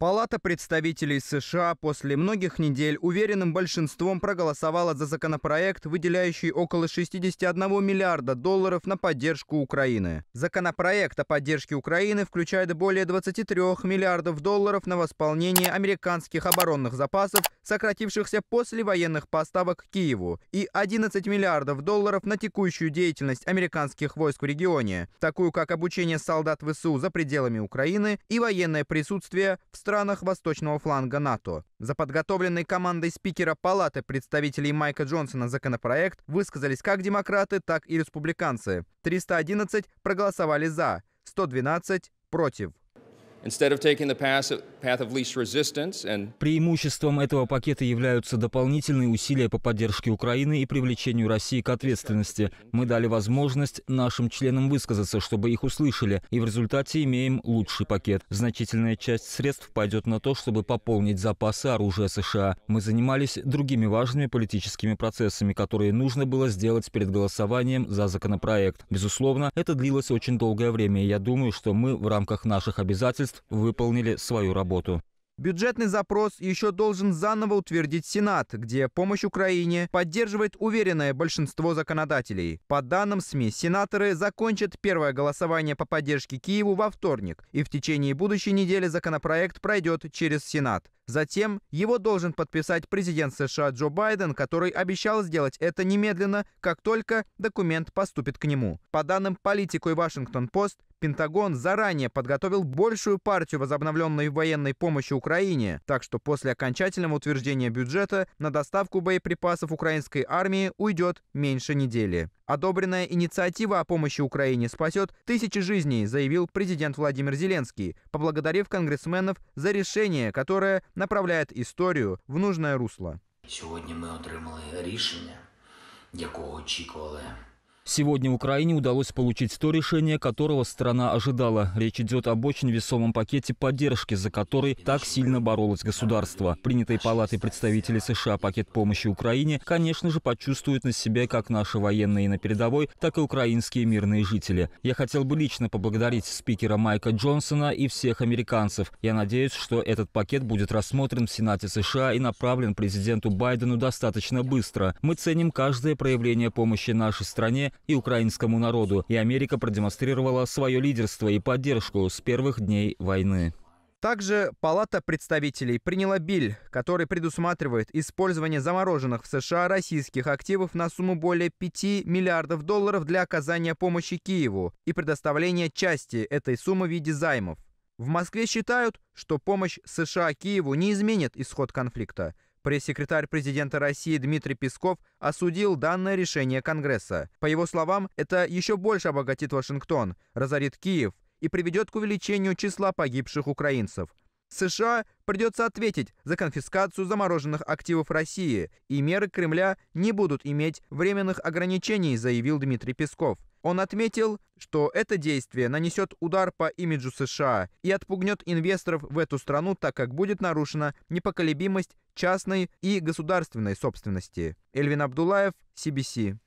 Палата представителей США после многих недель уверенным большинством проголосовала за законопроект, выделяющий около 61 миллиарда долларов на поддержку Украины. Законопроект о поддержке Украины включает более 23 миллиардов долларов на восполнение американских оборонных запасов, сократившихся после военных поставок Киеву, и 11 миллиардов долларов на текущую деятельность американских войск в регионе, такую как обучение солдат ВСУ за пределами Украины и военное присутствие в странах восточного фланга НАТО. За подготовленной командой спикера Палаты представителей Майка Джонсона законопроект высказались как демократы, так и республиканцы. 311 проголосовали «за», 112 – против. Преимуществом этого пакета являются дополнительные усилия по поддержке Украины и привлечению России к ответственности. Мы дали возможность нашим членам высказаться, чтобы их услышали, и в результате имеем лучший пакет. Значительная часть средств пойдет на то, чтобы пополнить запасы оружия США. Мы занимались другими важными политическими процессами, которые нужно было сделать перед голосованием за законопроект. Безусловно, это длилось очень долгое время, и я думаю, что мы в рамках наших обязательств правительств выполнили свою работу. Бюджетный запрос еще должен заново утвердить Сенат, где помощь Украине поддерживает уверенное большинство законодателей. По данным СМИ, сенаторы закончат первое голосование по поддержке Киеву во вторник, и в течение будущей недели законопроект пройдет через Сенат. Затем его должен подписать президент США Джо Байден, который обещал сделать это немедленно, как только документ поступит к нему. По данным политику и Вашингтон-Пост, Пентагон заранее подготовил большую партию возобновленной военной помощи Украине, так что после окончательного утверждения бюджета на доставку боеприпасов украинской армии уйдет меньше недели. Одобренная инициатива о помощи Украине спасет тысячи жизней, заявил президент Владимир Зеленский, поблагодарив конгрессменов за решение, которое направляет историю в нужное русло. Сегодня мы отримали рішення, якого очікували Сегодня Украине удалось получить то решение, которого страна ожидала. Речь идет об очень весомом пакете поддержки, за который так сильно боролось государство. Принятый Палатой представителей США пакет помощи Украине, конечно же, почувствуют на себе как наши военные на передовой, так и украинские мирные жители. Я хотел бы лично поблагодарить спикера Майка Джонсона и всех американцев. Я надеюсь, что этот пакет будет рассмотрен в Сенате США и направлен президенту Байдену достаточно быстро. Мы ценим каждое проявление помощи нашей стране, и украинскому народу, и Америка продемонстрировала свое лидерство и поддержку с первых дней войны. Также Палата представителей приняла биль, который предусматривает использование замороженных в США российских активов на сумму более 5 миллиардов долларов для оказания помощи Киеву и предоставления части этой суммы в виде займов. В Москве считают, что помощь США Киеву не изменит исход конфликта – Пресс-секретарь президента России Дмитрий Песков осудил данное решение Конгресса. По его словам, это еще больше обогатит Вашингтон, разорит Киев и приведет к увеличению числа погибших украинцев. США придется ответить за конфискацию замороженных активов России, и меры Кремля не будут иметь временных ограничений, заявил Дмитрий Песков. Он отметил, что это действие нанесет удар по имиджу США и отпугнет инвесторов в эту страну, так как будет нарушена непоколебимость частной и государственной собственности. Эльвин Абдулаев, CBC.